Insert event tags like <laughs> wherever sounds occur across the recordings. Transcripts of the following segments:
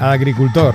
agricultor.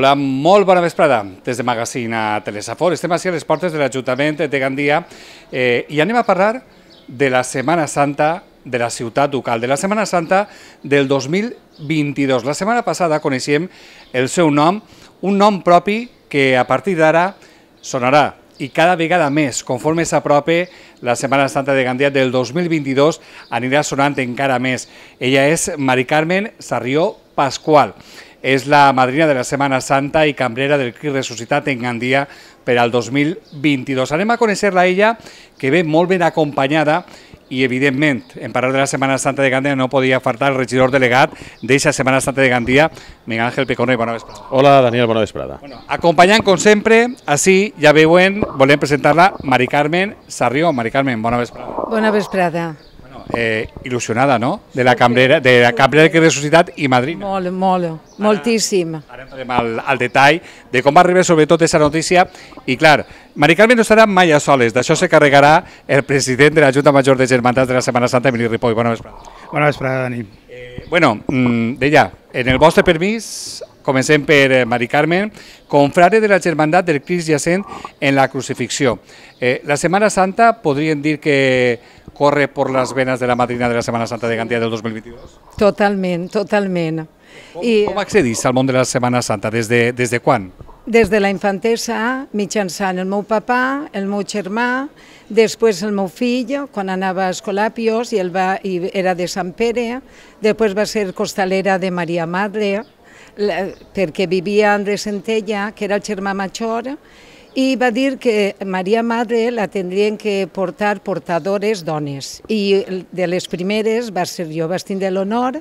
Hola, molt bona vesprada des de Magazina Telesafor. Estem així a les portes de l'Ajuntament de Gandia eh, i anem a parlar de la Setmana Santa de la ciutat ducal, de la Setmana Santa del 2022. La setmana passada coneixíem el seu nom, un nom propi que a partir d'ara sonarà i cada vegada més, conforme s'apropi la Setmana Santa de Gandia del 2022, anirà sonant encara més. Ella és Mari Carmen Sarrió Pasqual és la madrina de la Setmana Santa i cambrera del Cris Ressuscitat en Gandia per al 2022. Anem a conèixer-la ella, que ve molt ben acompanyada i, evidentment, en parlar de la Setmana Santa de Gandia no podia faltar el regidor delegat d'eixa Setmana Santa de Gandia, Miguel Ángel Pecorno, i bona vesprada. Hola, Daniel, bona vesprada. Bueno, acompanyant, com sempre, així ja veuen, volem presentar-la Mari Carmen Sarrió. Mari Carmen, bona vesprada. Bona vesprada eh, il·lusionada, no? De la cambrera, de la cambrera que ressuscitat i madrina. Molt, molt, ara, moltíssim. Ara entrem al, al detall de com va arribar sobretot aquesta notícia i clar, Mari Carmen no estarà mai a soles, d'això se carregarà el president de la Junta Major de Germantats de la Setmana Santa, Emili Ripoll. Bona vesprada. Bona vesprada, Dani. Eh, bueno, mmm, deia, en el vostre permís, Comencem per eh, Mari Carmen, confrare de la germandat del Crist jacent en la crucifixió. Eh, la Setmana Santa podríem dir que corre per les venes de la madrina de la Setmana Santa de Gandia del 2022? Totalment, totalment. Com, I... com accedís al món de la Setmana Santa? Des de, des de quan? Des de la infantesa, mitjançant el meu papà, el meu germà, després el meu fill, quan anava a Escolàpios i, el va, i era de Sant Pere, després va ser costalera de Maria Madre, la, perquè vivia Andrés Centella, que era el germà major, i va dir que Maria Madre la tindrien que portar portadores dones. I de les primeres va ser jo, vaig tindre l'honor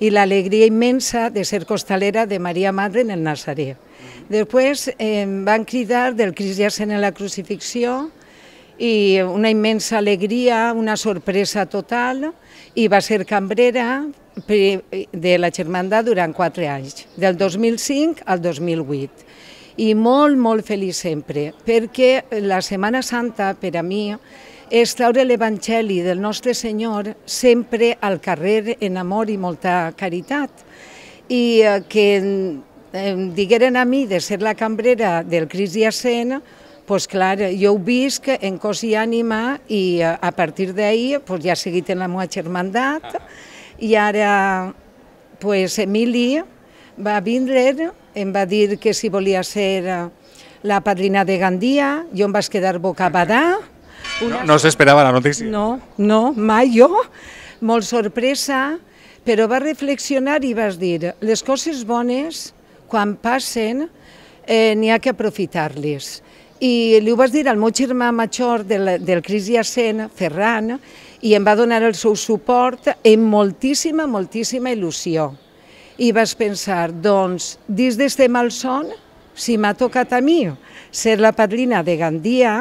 i l'alegria immensa de ser costalera de Maria Madre en el Nazaré. Després em van cridar del Cris Jacen en la crucifixió, i una immensa alegria, una sorpresa total, i va ser cambrera de la Germanda durant quatre anys, del 2005 al 2008. I molt, molt feliç sempre, perquè la Setmana Santa, per a mi, és traure l'Evangeli del nostre Senyor sempre al carrer en amor i molta caritat. I eh, que em digueren a mi de ser la cambrera del Cris i Diacent, pues clar, jo ho visc en cos i ànima i eh, a partir d'ahir pues, ja he seguit en la meva germandat ah. i ara pues, Emili va vindre, em va dir que si volia ser eh, la padrina de Gandia, jo em vaig quedar bocabadà. Una... No, no s'esperava la notícia. No, no, mai jo, molt sorpresa, però va reflexionar i vas dir, les coses bones, quan passen, eh, n'hi ha que aprofitar-les i li ho vas dir al meu germà major del, del Cris i Arcena, Ferran, i em va donar el seu suport en moltíssima, moltíssima il·lusió. I vas pensar, doncs, dins d'este malson, si m'ha tocat a mi ser la padrina de Gandia,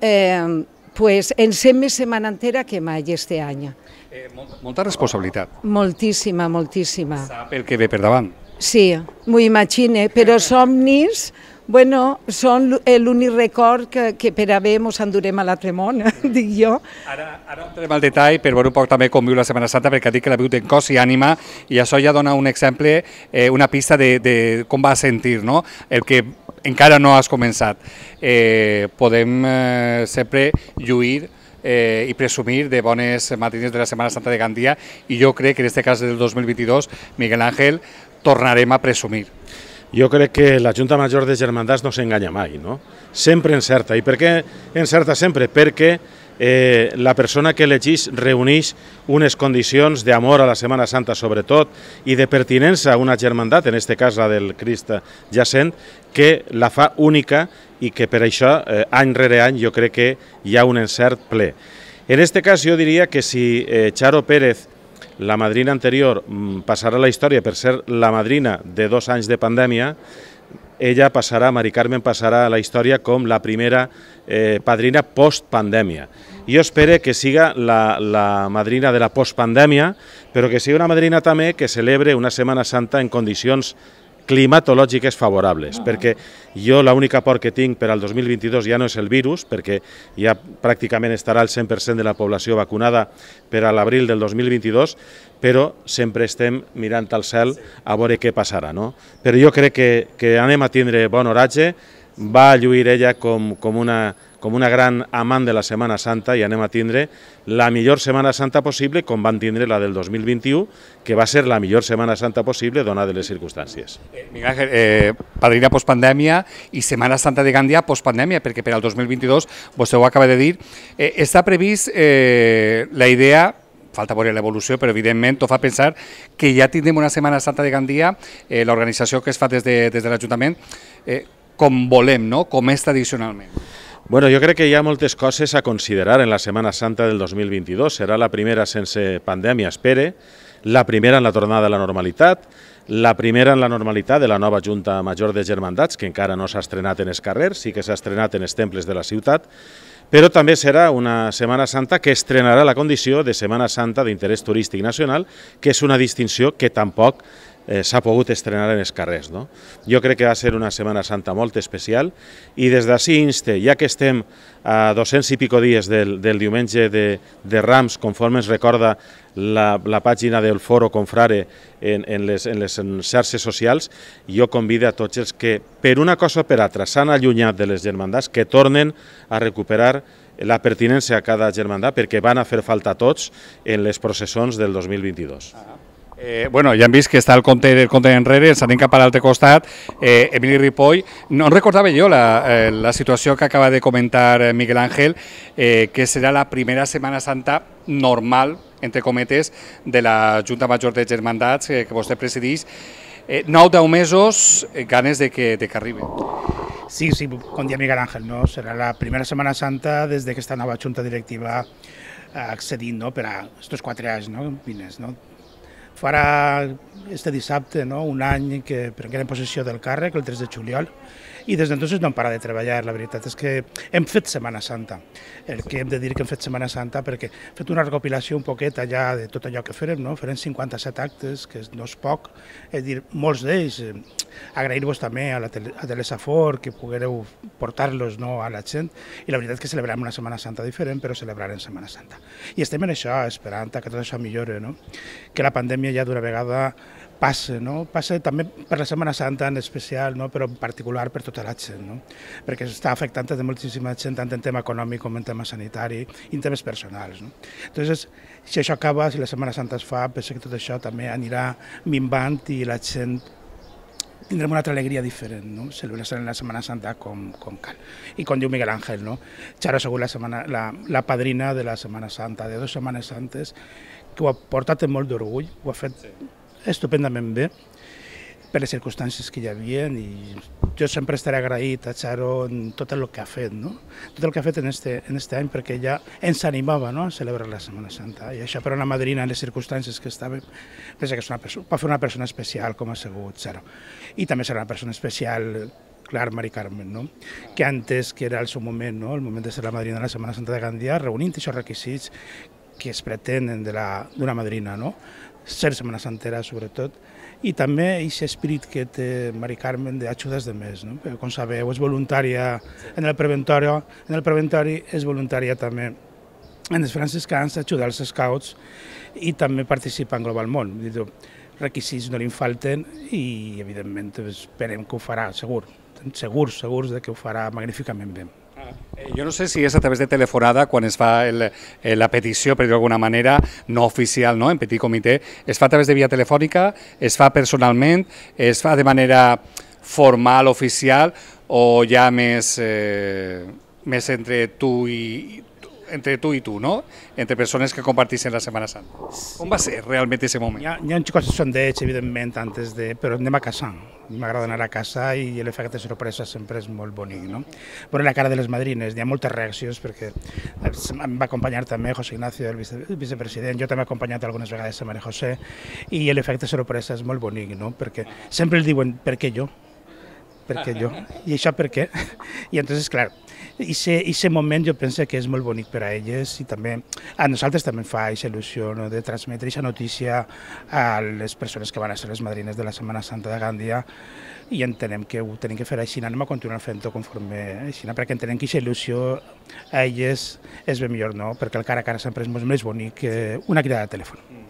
eh, pues en ser més setmana entera que mai este any. Eh, molta responsabilitat. Moltíssima, moltíssima. Sap el que ve per davant. Sí, m'ho imagine, però somnis Bueno, són l'únic record que, que per haver ens endurem a l'altre món, <laughs> dic jo. Ara, ara entrem al detall per veure un poc també com viu la Setmana Santa, perquè ha dit que la viu en cos i ànima, i això ja dona un exemple, eh, una pista de, de com va sentir, no? El que encara no has començat. Eh, podem eh, sempre lluir eh, i presumir de bones matines de la Setmana Santa de Gandia i jo crec que en aquest cas del 2022, Miguel Ángel, tornarem a presumir. Jo crec que la Junta Major de Germandats no s'enganya mai, no? Sempre encerta. I per què encerta sempre? Perquè eh, la persona que elegís reuneix unes condicions d'amor a la Setmana Santa, sobretot, i de pertinença a una germandat, en este cas la del Crist jacent, que la fa única i que per això, eh, any rere any, jo crec que hi ha un encert ple. En este cas, jo diria que si eh, Charo Pérez la madrina anterior mm, passarà a la història per ser la madrina de dos anys de pandèmia, ella passarà, Mari Carmen passarà a la història com la primera eh, padrina post-pandèmia. Jo espero que siga la, la madrina de la post-pandèmia, però que sigui una madrina també que celebre una Setmana Santa en condicions climatològiques favorables, perquè jo l'única por que tinc per al 2022 ja no és el virus, perquè ja pràcticament estarà el 100% de la població vacunada per a l'abril del 2022, però sempre estem mirant al cel a veure què passarà. No? Però jo crec que, que anem a tindre bon oratge, va a lluir ella com, com una com una gran amant de la Setmana Santa i anem a tindre la millor Setmana Santa possible com van tindre la del 2021, que va ser la millor Setmana Santa possible donades les circumstàncies. Eh, Miguel Ángel, eh, padrina postpandèmia i Setmana Santa de Gandia postpandèmia, perquè per al 2022, vostè ho acaba de dir, eh, està previst eh, la idea falta veure l'evolució, però evidentment ho fa pensar que ja tindrem una Setmana Santa de Gandia, eh, l'organització que es fa des de, des de l'Ajuntament, eh, com volem, no? com és tradicionalment. Bueno, jo crec que hi ha moltes coses a considerar en la Setmana Santa del 2022. Serà la primera sense pandèmia, espere, la primera en la tornada a la normalitat, la primera en la normalitat de la nova Junta Major de Germandats, que encara no s'ha estrenat en els carrers, sí que s'ha estrenat en els temples de la ciutat, però també serà una Setmana Santa que estrenarà la condició de Setmana Santa d'interès turístic nacional, que és una distinció que tampoc eh, s'ha pogut estrenar en els carrers. No? Jo crec que va ser una Setmana Santa molt especial i des d'ací inste, ja que estem a 200 i pico dies del, del diumenge de, de Rams, conforme ens recorda la, la pàgina del Foro Confrare en, en, les, en les xarxes socials, jo convido a tots els que, per una cosa o per altra, s'han allunyat de les germandats, que tornen a recuperar la pertinença a cada germandat perquè van a fer falta tots en les processons del 2022. Ah. Eh, bueno, ja hem vist que està el compte, el compte enrere, ens anem cap a l'altre costat. Eh, Emili Ripoll, no recordava jo la, eh, la situació que acaba de comentar eh, Miguel Ángel, eh, que serà la primera Setmana Santa normal, entre cometes, de la Junta Major de Germandats eh, que vostè presidís. Eh, 9-10 mesos, eh, ganes de que, de que arribi. Sí, sí, com dia Miguel Ángel, no? serà la primera Setmana Santa des de que aquesta nova Junta Directiva accedint no? per a aquests quatre anys no? Vines, no? Farà este dissabte no? un any que prenguem possessió del càrrec, el 3 de juliol, i des d'entonces no hem parat de treballar. La veritat és que hem fet Setmana Santa. El que hem de dir que hem fet Setmana Santa perquè hem fet una recopilació un poquet allà de tot allò que farem, no? Farem 57 actes, que no és poc, és dir, molts d'ells. Eh, agrair-vos també a, la tele, a Telesafor que poguereu portar-los no, a la gent i la veritat és que celebrem una Setmana Santa diferent, però celebrarem Setmana Santa. I estem en això, esperant que tot això millore, no? que la pandèmia ja d'una vegada passa, no? passa també per la Setmana Santa en especial, no? però en particular per tota la gent, no? perquè s'està afectant de moltíssima gent, tant en tema econòmic com en tema sanitari i en temes personals. No? Entonces, si això acaba, si la Setmana Santa es fa, penso que tot això també anirà minvant i la gent tindrem una altra alegria diferent, no? celebrar la Setmana Santa com, com cal. I com diu Miguel Ángel, no? Xara segur la, setmana, la, la padrina de la Setmana Santa, de dues setmanes antes, que ho ha portat amb molt d'orgull, ho ha fet sí estupendament bé per les circumstàncies que hi havia i jo sempre estaré agraït a Charo en tot el que ha fet, no? tot el que ha fet en este, en este any perquè ja ens animava no? a celebrar la Setmana Santa i això per una madrina en les circumstàncies que estava, pensa que és una persona, va fer una persona especial com ha sigut Charo i també serà una persona especial clar, Mari Carmen, no? que antes, que era el seu moment, no? el moment de ser la madrina de la Setmana Santa de Gandia, reunint aquests requisits que es pretenen d'una madrina, no? ser Semana Santera sobretot, i també aquest esperit que té Mari Carmen d'ajudes de més. No? Perquè, com sabeu, és voluntària en el preventori, en el preventori és voluntària també en els franciscans, ajudar els scouts i també participar en Global Món. Requisits no li falten i, evidentment, esperem que ho farà, segur. Segurs, segurs de que ho farà magníficament bé. Eh, jo no sé si és a través de teleforada quan es fa el, eh, la petició, per dir d'alguna manera, no oficial, no? en petit comitè, es fa a través de via telefònica, es fa personalment, es fa de manera formal, oficial, o ja més, eh, més entre tu i entre tú y tú, ¿no? Entre personas que compartís en la Semana Santa. ¿Cómo va a ser realmente ese momento? Ya un chico se son de hecho evidentemente antes de... Pero anem a casa. y anar a casa i l'efecte sorpresa siempre es muy bonito, no? Veure la cara de los madrines, de muchas reacciones porque... perquè eh, em va acompañar también José Ignacio, el, vicepresidente. Yo también jo també he acompanyat algunes vegades a Maria José i l'efecte sorpresa es muy bonito, no? Porque... Siempre les digo, ¿por qué yo? ¿Por qué yo? Y això ¿por qué? Y entonces, claro... I aquest moment jo penso que és molt bonic per a elles i també a nosaltres també fa aquesta il·lusió no? de transmetre aquesta notícia a les persones que van a ser les madrines de la Setmana Santa de Gàndia i entenem que ho tenim que fer així, anem a continuar fent-ho conforme així, perquè entenem que aquesta il·lusió a elles és ben millor, no? perquè el cara a cara sempre és molt més bonic que una crida de telèfon.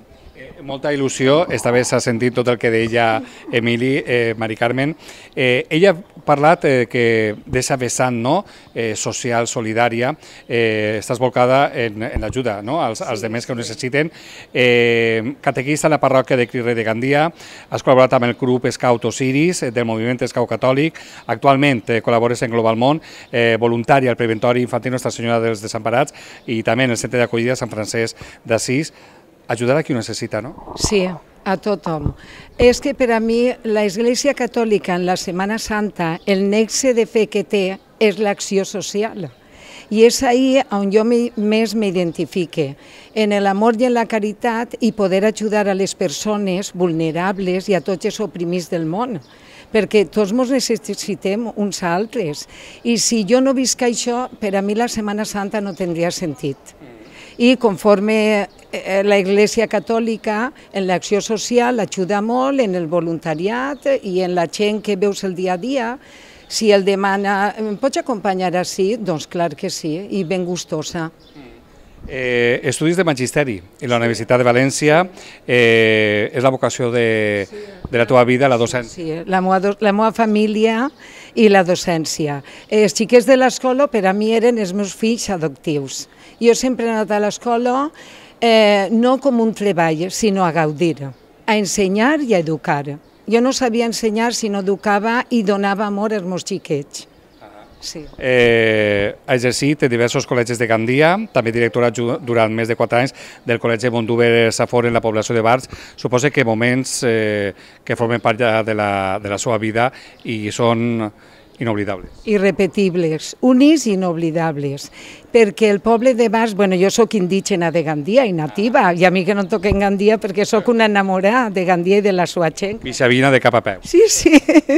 Molta il·lusió, esta vegada s'ha sentit tot el que deia Emili, eh, Mari Carmen. Eh, ella ha parlat eh, que d'aquesta vessant no? eh, social, solidària, eh, estàs volcada en, en l'ajuda no? als, als demés que ho necessiten. Eh, catequista en la parròquia de Crirre de Gandia, has col·laborat amb el grup Scout Osiris eh, del moviment Scout Catòlic, actualment eh, col·labores en Global Món, eh, voluntària al Preventori Infantil Nostra Senyora dels Desemparats i també en el Centre d'Acollida Sant Francesc d'Assís ajudar a qui ho necessita, no? Sí, a tothom. És que per a mi l'Església Catòlica en la Setmana Santa el nexe de fe que té és l'acció social. I és ahí on jo més m'identifique, en l'amor i en la caritat i poder ajudar a les persones vulnerables i a tots els oprimits del món perquè tots ens necessitem uns altres. I si jo no visc això, per a mi la Setmana Santa no tindria sentit. Mm y conforme eh, eh, la Iglesia Católica en l'acció social ajuda molt, en el voluntariat i en la gent que veus el dia a dia. Si el demana, em pots acompanyar així? Doncs clar que sí, i ben gustosa. Mm. Eh, estudis de magisteri en la Universitat de València eh, és la vocació de, de la teva vida, la docència. Sí, sí la, meva, la meva família i la docència. Eh, els xiquets de l'escola per a mi eren els meus fills adoptius jo sempre he anat a l'escola eh, no com un treball, sinó a gaudir, a ensenyar i a educar. Jo no sabia ensenyar, sinó educava i donava amor als meus xiquets. Sí. Eh, ha exercit en diversos col·legis de Gandia, també directora durant més de 4 anys del Col·legi Montuber Safor en la població de Barx. Suposa que moments eh, que formen part de la, de la seva vida i són Inoblidables. Irrepetibles, unis i inoblidables. Perquè el poble de Bas, bueno, jo sóc indígena de Gandia i nativa, i a mi que no em toquen Gandia perquè sóc una enamorada de Gandia i de la sua gent. Vicevina de cap a peu. Sí, sí,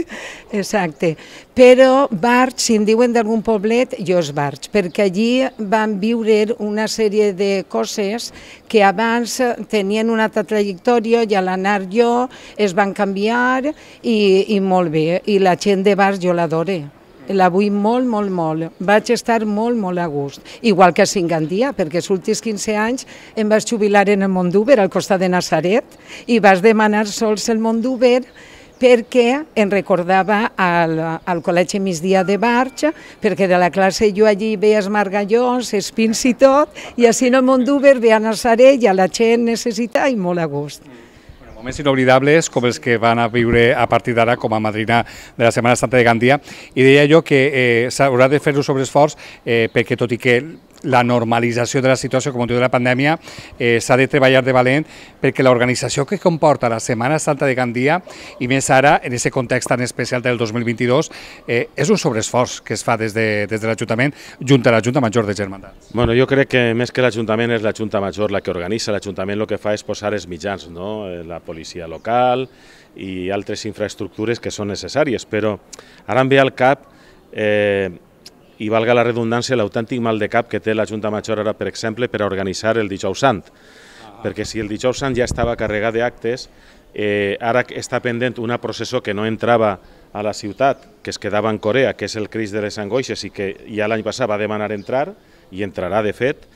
<laughs> exacte. Però Barx, si em diuen d'algun poblet, jo és Barx, perquè allí van viure una sèrie de coses que abans tenien una altra trajectòria i a l'anar jo es van canviar i, i molt bé. I la gent de Barx jo l'adoro l'adoré. L'avui molt, molt, molt. Vaig estar molt, molt a gust. Igual que a Singandia, perquè els últims 15 anys em vaig jubilar en el d'Uber, al costat de Nazaret, i vas demanar sols el d'Uber perquè em recordava al, al col·legi migdia de Barxa, perquè de la classe jo allí veia els margallons, els pins i tot, i així no ve veia Nazaret i a la gent necessita i molt a gust. Moments inoblidables com els que van a viure a partir d'ara com a madrina de la Setmana Santa de Gandia i deia jo que eh, s'haurà de fer un sobreesforç eh, perquè tot i que la normalització de la situació com a motiu de la pandèmia eh, s'ha de treballar de valent perquè l'organització que comporta la Setmana Santa de Gandia i més ara, en aquest context tan especial del 2022, eh, és un sobreesforç que es fa des de, des de l'Ajuntament junt a la Junta Major de Germandats. Bueno, jo crec que més que l'Ajuntament és la Junta Major la que organitza, l'Ajuntament el que fa és posar els mitjans, no? Eh, la policia local i altres infraestructures que són necessàries, però ara em ve al cap eh, i valga la redundància l'autèntic mal de cap que té la Junta Major ara, per exemple, per a organitzar el dijous sant. Ah. Perquè si el dijous sant ja estava carregat d'actes, eh, ara està pendent una processó que no entrava a la ciutat, que es quedava en Corea, que és el Cris de les Angoixes i que ja l'any passat va demanar entrar, i entrarà de fet,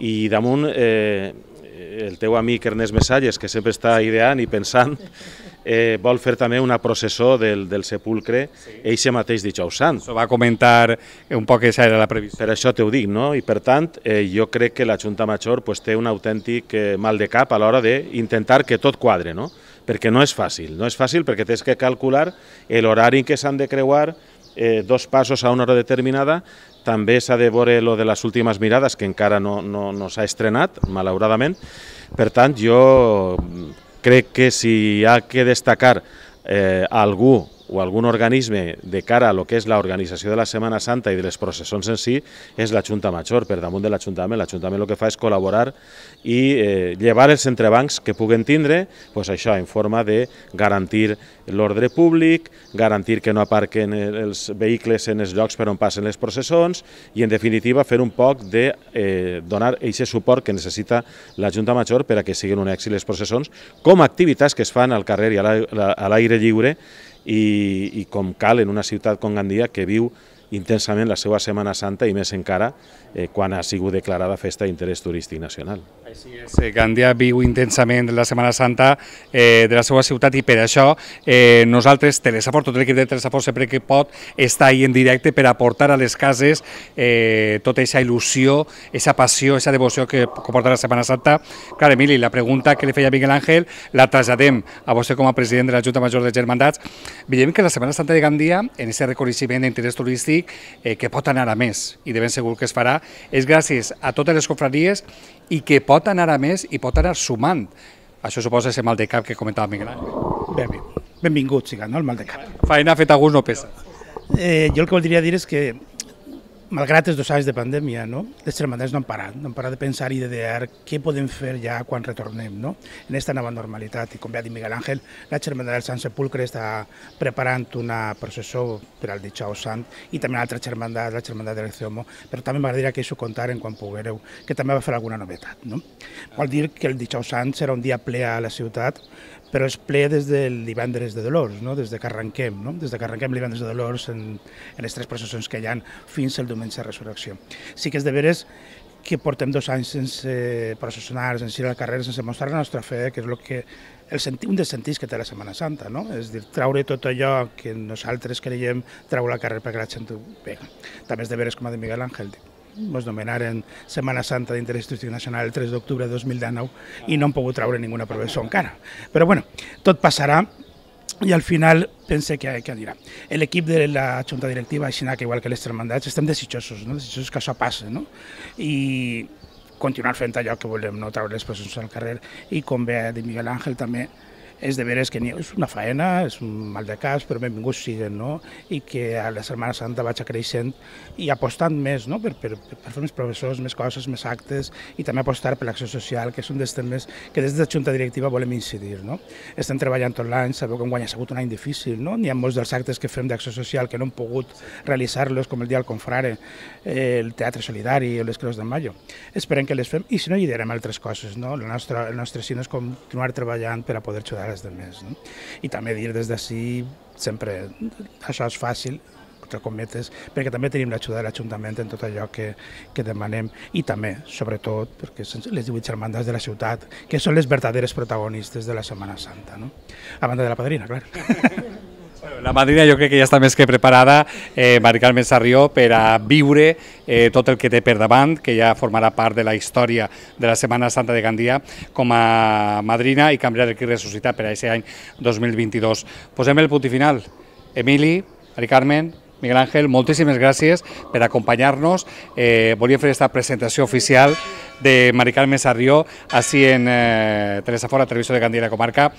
i damunt eh, el teu amic Ernest Messalles, que sempre està ideant i pensant eh, vol fer també una processó del, del sepulcre sí. eixe mateix dijous sant. Això va comentar un poc que era la previsió. Per això t'ho dic, no? I per tant, eh, jo crec que la Junta Major pues, té un autèntic eh, mal de cap a l'hora d'intentar que tot quadre, no? Perquè no és fàcil, no és fàcil perquè tens que calcular l'horari que s'han de creuar, eh, dos passos a una hora determinada, també s'ha de veure lo de les últimes mirades, que encara no, no, no s'ha estrenat, malauradament. Per tant, jo Crec que si hi ha que destacar eh, algú o algun organisme de cara a lo que és l'organització de la Setmana Santa i de les processons en si és la Junta Major, per damunt de l'Ajuntament. L'Ajuntament el que fa és col·laborar i eh, llevar els entrebancs que puguen tindre, pues això en forma de garantir l'ordre públic, garantir que no aparquen els vehicles en els llocs per on passen les processons i, en definitiva, fer un poc de eh, donar aquest suport que necessita la Junta Major per a que siguin un èxit les processons, com a activitats que es fan al carrer i a l'aire lliure i, i com cal en una ciutat com Gandia que viu intensament la seva Setmana Santa i més encara eh, quan ha sigut declarada Festa d'Interès Turístic Nacional. Així és, eh, Gandia viu intensament la Setmana Santa eh, de la seva ciutat i per això eh, nosaltres, Telesafort, tot l'equip de Telesafort sempre que pot, està ahí en directe per aportar a les cases eh, tota aquesta il·lusió, aquesta passió, aquesta devoció que comporta la Setmana Santa. Clar, Emili, la pregunta que li feia Miguel Àngel la traslladem a vostè com a president de la Junta Major de Germandats. Veiem que la Setmana Santa de Gandia, en aquest reconeixement d'interès turístic eh, que pot anar a més i de ben segur que es farà, és gràcies a totes les confraries i que pot pot anar a més i pot anar sumant. Això suposa ser mal de cap que comentava Miguel Ángel. Ben, benvingut siga, no, el mal de cap. Faena feta a gust no pesa. Eh, jo el que voldria dir és que malgrat els dos anys de pandèmia, no? les germanes no han parat, no han parat de pensar i de idear què podem fer ja quan retornem no? en aquesta nova normalitat. I com ja ha dit Miguel Ángel, la germana del Sant Sepulcre està preparant una processó per al Dijous Sant i també l'altra germana, la germana del Ceomo, però també m'agradaria que això contaren quan poguereu, que també va fer alguna novetat. No? Vol dir que el Dijous Sant serà un dia ple a la ciutat, però és ple des del divendres de Dolors, no? des de que arrenquem, no? des de que arrenquem divendres de Dolors en, en les tres processons que hi ha fins el diumenge de resurrecció. Sí que és de veres que portem dos anys sense processionar, sense ir al carrer, sense mostrar la nostra fe, que és el que el senti, un dels sentits que té la Setmana Santa, no? és dir, traure tot allò que nosaltres creiem, treu la carrer perquè la gent ho vega. També és de veres com a de Miguel Ángel, dic ens nomenaren Setmana Santa d'Interès Institut Nacional el 3 d'octubre de 2019 i no han pogut treure ninguna prevenció encara. Però bueno, tot passarà i al final pense que, que anirà. L'equip de la Junta Directiva, així que igual que les tremendats, estem desitjosos, no? desitjosos que això passi. No? I continuar fent allò que volem, no treure les persones al carrer i com bé de Miguel Àngel també és de veres que ni és una faena, és un mal de cas, però benvinguts siguen, no? I que a la Setmana Santa vaig creixent i apostant més, no?, per, per, per fer més professors, més coses, més actes, i també apostar per l'acció social, que és un dels temes que des de la Junta Directiva volem incidir, no? Estem treballant tot l'any, sabeu que enguany ha sigut un any difícil, no? N'hi ha molts dels actes que fem d'acció social que no hem pogut realitzar-los, com el Dia del Confrare, eh, el Teatre Solidari o les Creus de Mayo. Esperem que les fem i si no, hi direm altres coses, no? El nostre, el nostre no és continuar treballant per a poder ajudar ajudar de més. No? I també dir des d'ací, sempre, això és fàcil, entre cometes, perquè també tenim l'ajuda de l'Ajuntament en tot allò que, que demanem i també, sobretot, perquè són les 18 germandes de la ciutat, que són les verdaderes protagonistes de la Setmana Santa, no? a banda de la padrina, clar. <laughs> La Madrina jo crec que ja està més que preparada, eh, Mari Carmen Sarrió, per a viure eh, tot el que té per davant, que ja formarà part de la història de la Setmana Santa de Gandia com a madrina i canviar el que ressuscita per a aquest any 2022. Posem el punt i final. Emili, Mari Carmen, Miguel Ángel, moltíssimes gràcies per acompanyar-nos. Eh, volia fer aquesta presentació oficial de Mari Carmen Sarrió, així en eh, Fora, Televisió de Gandia i la Comarca,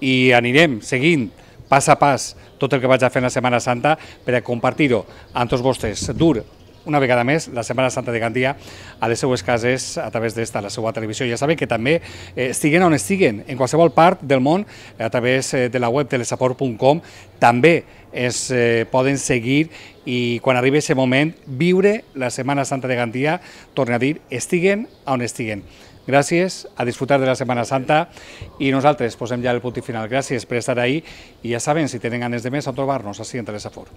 i anirem seguint pas a pas tot el que vaig a fer en la Setmana Santa per a compartir-ho amb tots vostès. dur una vegada més la Setmana Santa de Gandia a les seues cases a través d'esta, la seva televisió. Ja sabem que també eh, estiguen on estiguen, en qualsevol part del món, a través eh, de la web telesaport.com, també es eh, poden seguir i quan arribi aquest moment, viure la Setmana Santa de Gandia, torna a dir, estiguen on estiguen. Gràcies, a disfrutar de la Setmana Santa i nosaltres posem ja el punt final. Gràcies per estar ahí i ja saben, si tenen ganes de més, a trobar-nos així en Telesafor.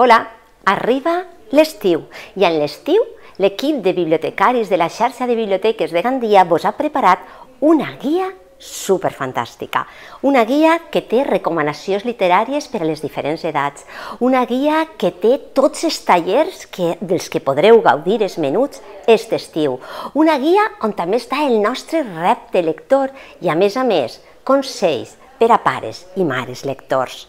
Hola, arriba l'estiu i en l'estiu l'equip de bibliotecaris de la xarxa de biblioteques de Gandia vos ha preparat una guia superfantàstica. Una guia que té recomanacions literàries per a les diferents edats. Una guia que té tots els tallers que, dels que podreu gaudir els menuts aquest estiu. Una guia on també està el nostre repte lector i, a més a més, consells per a pares i mares lectors.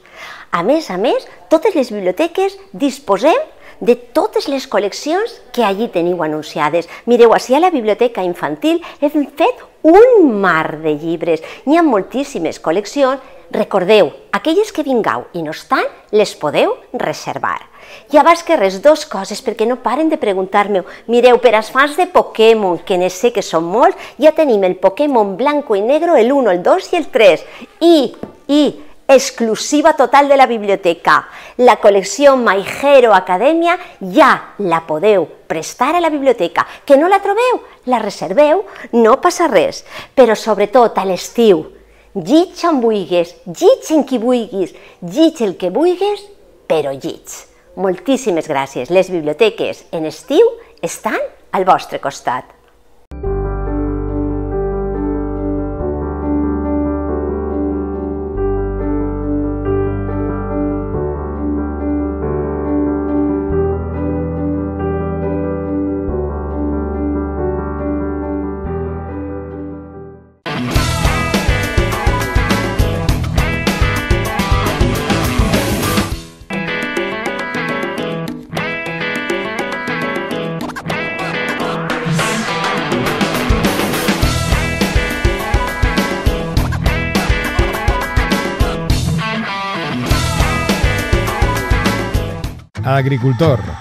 A més a més, totes les biblioteques disposem de totes les col·leccions que allí teniu anunciades. Mireu, així a la Biblioteca Infantil hem fet un mar de llibres. N'hi ha moltíssimes col·leccions. Recordeu, aquelles que vingau i no estan, les podeu reservar. I abans que res, dos coses, perquè no paren de preguntar-me. Mireu, per als fans de Pokémon, que ne sé que són molts, ja tenim el Pokémon blanco i negro, el 1, el 2 i el 3. I, i, exclusiva total de la biblioteca. La col·lecció Maijero Acadèmia ja la podeu prestar a la biblioteca. Que no la trobeu? La reserveu? No passa res. Però sobretot a l'estiu, llitja on vulguis, llitja en qui vulguis, llitja el que vulguis, però llitja. Moltíssimes gràcies. Les biblioteques en estiu estan al vostre costat. agricultor.